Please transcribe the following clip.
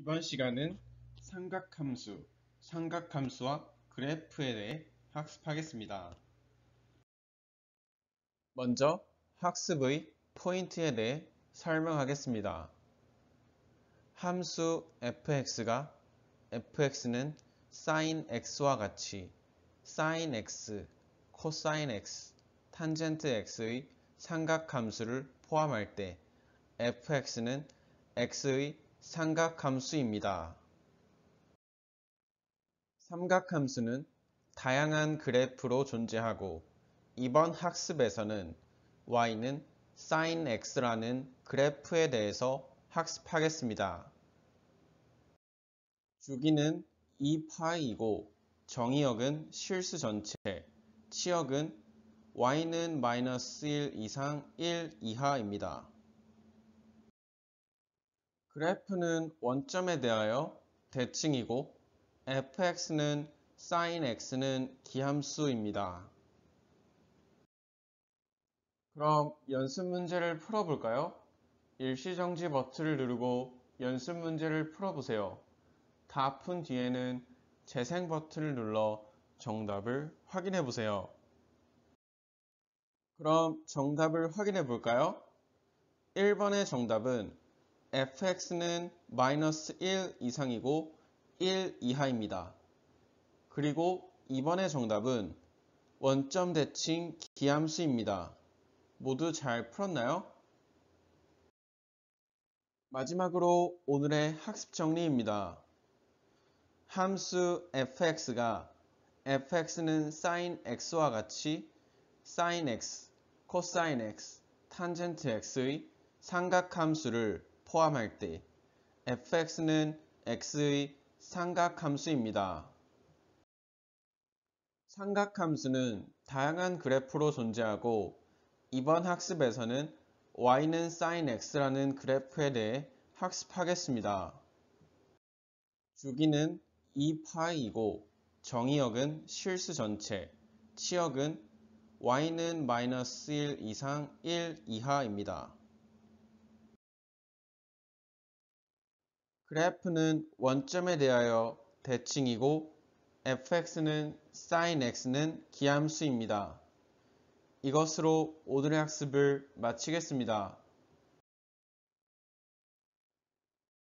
이번 시간은 삼각함수, 삼각함수와 그래프에 대해 학습하겠습니다. 먼저 학습의 포인트에 대해 설명하겠습니다. 함수 fx가 fx는 sin x와 같이 sin x, c o s x, t a n g e n t x의 삼각함수를 포함할 때 fx는 x의 삼각함수입니다. 삼각함수는 다양한 그래프로 존재하고 이번 학습에서는 y는 sin x라는 그래프에 대해서 학습하겠습니다. 주기는 2파이고 정의역은 실수 전체, 치역은 y는 마이너스 1 이상 1 이하입니다. 그래프는 원점에 대하여 대칭이고 fx는 sin x는 기함수입니다. 그럼 연습 문제를 풀어볼까요? 일시정지 버튼을 누르고 연습 문제를 풀어보세요. 다 푼 뒤에는 재생 버튼을 눌러 정답을 확인해보세요. 그럼 정답을 확인해볼까요? 1번의 정답은 fx는 마이너스 1 이상이고 1 이하입니다. 그리고 이번의 정답은 원점 대칭 기함수입니다. 모두 잘 풀었나요? 마지막으로 오늘의 학습 정리입니다. 함수 fx가 fx는 sin x와 같이 sin x, c o s x, t a n g e n t x의 삼각함수를 포함할 때 fx는 x의 삼각함수입니다. 삼각함수는 다양한 그래프로 존재하고 이번 학습에서는 y는 sin x라는 그래프에 대해 학습하겠습니다. 주기는 2파이고 정의역은 실수 전체, 치역은 y는 마이너스 1 이상 1 이하입니다. 그래프는 원점에 대하여 대칭이고 fx는 sin x는 기함수입니다. 이것으로 오늘의 학습을 마치겠습니다.